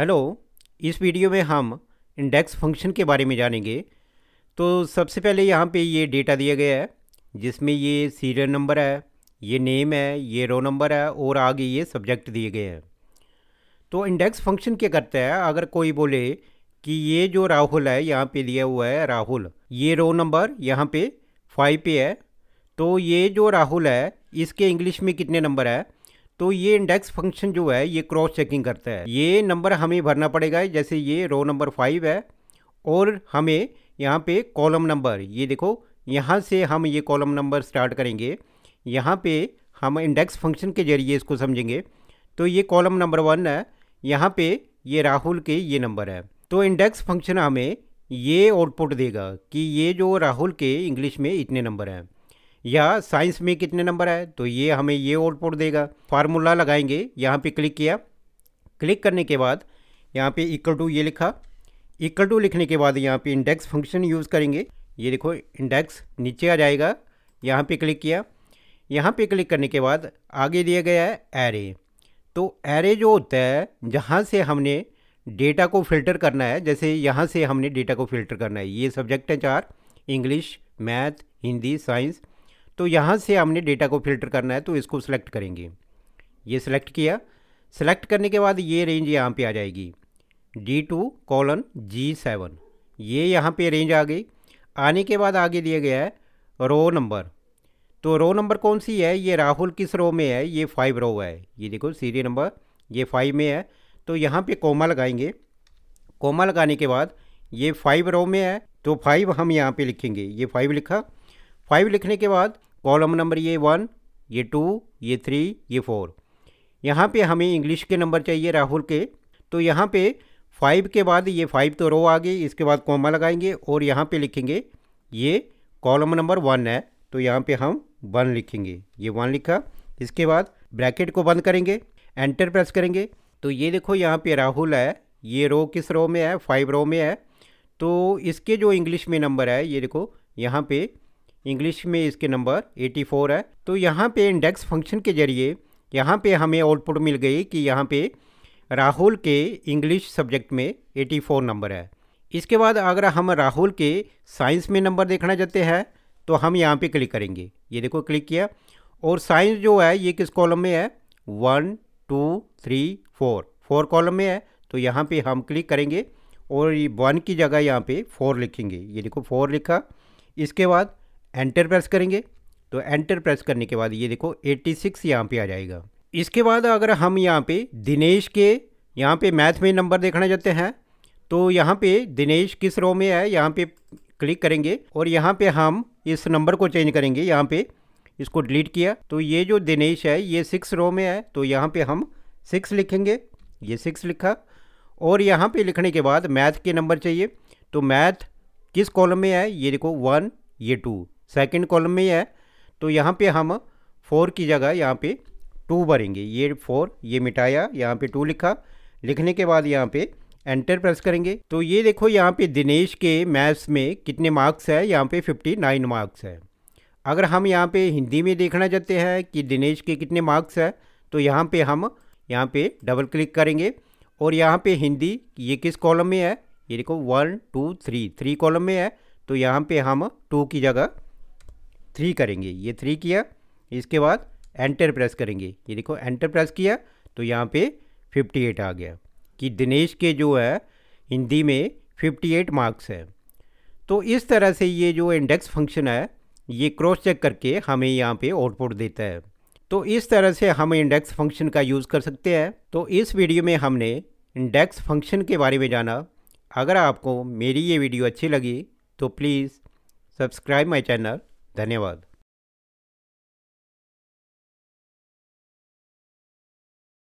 hello इस video में हम इंडेक्स फंक्शन के बारे में जानेंगे तो सबसे पहले यहाँ पे ये डेटा दिया गया है जिसमें ये सीरियल नंबर है ये नेम है ये रो नंबर है और आगे ये सब्जेक्ट दिए गए हैं तो इंडेक्स फंक्शन क्या करता है अगर कोई बोले कि ये जो राहुल है यहाँ पे दिया हुआ है राहुल ये रो नंबर यहाँ पे फाइव पे है तो ये जो राहुल है इसके इंग्लिश में कितने नंबर है तो ये इंडेक्स फंक्शन जो है ये क्रॉस चेकिंग करता है ये नंबर हमें भरना पड़ेगा जैसे ये रो नंबर फाइव है और हमें यहाँ पे कॉलम नंबर ये देखो यहाँ से हम ये कॉलम नंबर स्टार्ट करेंगे यहाँ पे हम इंडेक्स फंक्शन के जरिए इसको समझेंगे तो ये कॉलम नंबर वन है यहाँ पे ये राहुल के ये नंबर है तो इंडेक्स फंक्शन हमें ये आउटपुट देगा कि ये जो राहुल के इंग्लिश में इतने नंबर हैं या साइंस में कितने नंबर आए तो ये हमें ये आउटपुट देगा फार्मूला लगाएंगे यहाँ पे क्लिक किया क्लिक करने के बाद यहाँ पे इक्वल टू ये लिखा इक्वल टू लिखने के बाद यहाँ पे इंडेक्स फंक्शन यूज़ करेंगे ये देखो इंडेक्स नीचे आ जाएगा यहाँ पे क्लिक किया यहाँ पे क्लिक करने के बाद आगे दिया गया है एरे तो एरे जो होता है जहाँ से हमने डेटा को फिल्टर करना है जैसे यहाँ से हमने डेटा को फिल्टर करना है ये सब्जेक्ट हैं चार इंग्लिश मैथ हिंदी साइंस तो यहाँ से हमने डेटा को फिल्टर करना है तो इसको सिलेक्ट करेंगे ये सिलेक्ट किया सिलेक्ट करने के बाद ये रेंज यहाँ पे आ जाएगी D two colon G seven ये यहाँ पे रेंज आ गई आने के बाद आगे दिया गया है रो नंबर तो रो नंबर कौन सी है ये राहुल किस रो में है ये फाइव रो है ये देखो सीरी नंबर ये फाइव में है तो यहाँ पे कोमा लगाएंगे कोमा लगाने के बाद ये फाइव रो में है तो फाइव हम यहाँ पे लिखेंगे ये फाइव लिखा फाइव लिखने के बाद कॉलम नंबर ये वन ये टू ये थ्री ये फोर यहाँ पे हमें इंग्लिश के नंबर चाहिए राहुल के तो यहाँ पे फाइव के बाद ये फाइव तो रो आ गई इसके बाद कोमा लगाएंगे और यहाँ पे लिखेंगे ये कॉलम नंबर वन है तो यहाँ पे हम वन लिखेंगे ये वन लिखा इसके बाद ब्रैकेट को बंद करेंगे एंटर प्रेस करेंगे तो ये देखो यहाँ पे राहुल है ये रो किस रो में है फाइव रो में है तो इसके जो इंग्लिश में नंबर है ये देखो यहाँ पे इंग्लिश में इसके नंबर 84 है तो यहाँ पे इंडेक्स फंक्शन के ज़रिए यहाँ पे हमें आउटपुट मिल गई कि यहाँ पे राहुल के इंग्लिश सब्जेक्ट में 84 नंबर है इसके बाद अगर हम राहुल के साइंस में नंबर देखना चाहते हैं तो हम यहाँ पे क्लिक करेंगे ये देखो क्लिक किया और साइंस जो है ये किस कॉलम में है one two three four four column में है तो यहाँ पर हम क्लिक करेंगे और वन की जगह यहाँ पर फोर लिखेंगे ये देखो फोर लिखा इसके बाद एंटर प्रेस करेंगे तो एंटर प्रेस करने के बाद ये देखो 86 सिक्स यहाँ पर आ जाएगा इसके बाद अगर हम यहाँ पे दिनेश के यहाँ पे मैथ में नंबर देखना चाहते हैं तो यहाँ पे दिनेश किस रो में है यहाँ पे क्लिक करेंगे और यहाँ पे हम इस नंबर को चेंज करेंगे यहाँ पे इसको डिलीट किया तो ये जो दिनेश है ये सिक्स रो में है तो यहाँ पर हम सिक्स लिखेंगे ये सिक्स लिखा और यहाँ पर लिखने के बाद मैथ के नंबर चाहिए तो मैथ किस कॉलम में है ये देखो वन ये टू सेकंड कॉलम में है तो यहाँ पे हम फोर की जगह यहाँ पे टू भरेंगे ये फोर ये मिटाया यहाँ पे टू लिखा लिखने के बाद यहाँ पे एंटर प्रेस करेंगे तो ये देखो यहाँ पे दिनेश के मैथ्स में कितने मार्क्स है यहाँ पे फिफ्टी नाइन मार्क्स है अगर हम यहाँ पे हिंदी में देखना चाहते हैं कि दिनेश के कितने मार्क्स है तो यहाँ पर हम यहाँ पर डबल क्लिक करेंगे और यहाँ पर हिंदी ये किस कॉलम में है ये देखो one two three three column में है तो यहाँ पे हम टू की जगह थ्री करेंगे ये थ्री किया इसके बाद एंटर प्रेस करेंगे ये देखो एंटर प्रेस किया तो यहाँ पे 58 आ गया कि दिनेश के जो है हिंदी में 58 मार्क्स है तो इस तरह से ये जो इंडेक्स फंक्शन है ये क्रॉस चेक करके हमें यहाँ पे आउटपुट देता है तो इस तरह से हम इंडेक्स फंक्शन का यूज़ कर सकते हैं तो इस वीडियो में हमने इंडेक्स फंक्शन के बारे में जाना अगर आपको मेरी ये वीडियो अच्छी लगी तो प्लीज़ सब्सक्राइब माई चैनल धन्यवाद